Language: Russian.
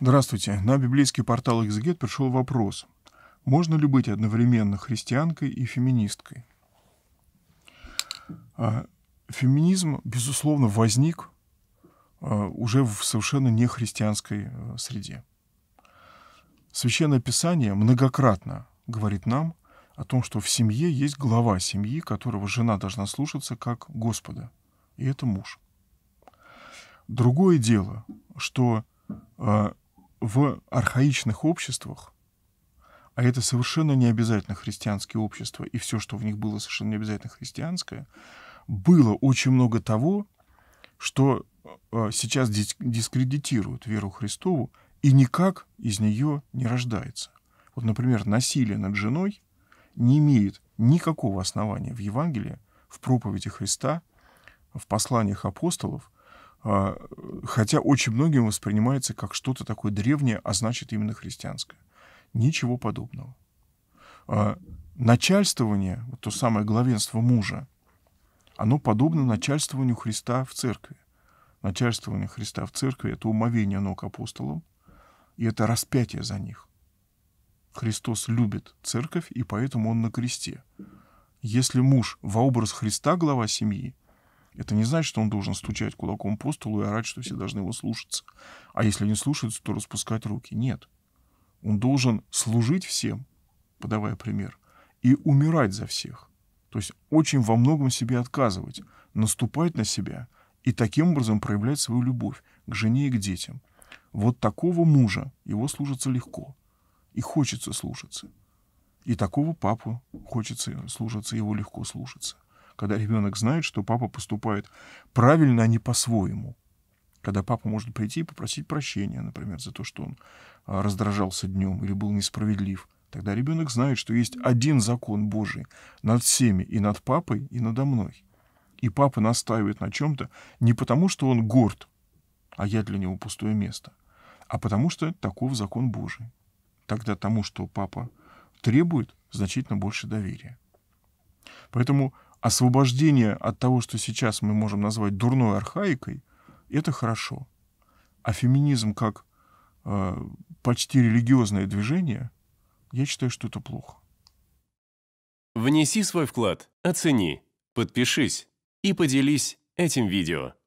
Здравствуйте. На библейский портал «Экзегет» пришел вопрос. Можно ли быть одновременно христианкой и феминисткой? А, феминизм, безусловно, возник а, уже в совершенно нехристианской э, среде. Священное Писание многократно говорит нам о том, что в семье есть глава семьи, которого жена должна слушаться как Господа, и это муж. Другое дело, что а, в архаичных обществах, а это совершенно не обязательно христианские общества, и все, что в них было совершенно не обязательно христианское, было очень много того, что э, сейчас дискредитируют веру Христову и никак из нее не рождается. Вот, например, насилие над женой не имеет никакого основания в Евангелии, в проповеди Христа, в посланиях апостолов а, хотя очень многим воспринимается как что-то такое древнее, а значит именно христианское. Ничего подобного. А, начальствование, то самое главенство мужа, оно подобно начальствованию Христа в церкви. Начальствование Христа в церкви — это умовение ног апостолам, и это распятие за них. Христос любит церковь, и поэтому он на кресте. Если муж во образ Христа глава семьи — это не значит, что он должен стучать кулаком по столу и орать, что все должны его слушаться. А если не слушаются, то распускать руки. Нет. Он должен служить всем, подавая пример, и умирать за всех. То есть очень во многом себе отказывать, наступать на себя и таким образом проявлять свою любовь к жене и к детям. Вот такого мужа его служится легко и хочется слушаться. И такого папу хочется служиться, его легко слушаться когда ребенок знает, что папа поступает правильно, а не по-своему. Когда папа может прийти и попросить прощения, например, за то, что он а, раздражался днем или был несправедлив. Тогда ребенок знает, что есть один закон Божий над всеми, и над папой, и надо мной. И папа настаивает на чем-то не потому, что он горд, а я для него пустое место, а потому что таков закон Божий. Тогда тому, что папа требует, значительно больше доверия. Поэтому освобождение от того, что сейчас мы можем назвать дурной архаикой, это хорошо. А феминизм как э, почти религиозное движение, я считаю, что это плохо. Внеси свой вклад, оцени, подпишись и поделись этим видео.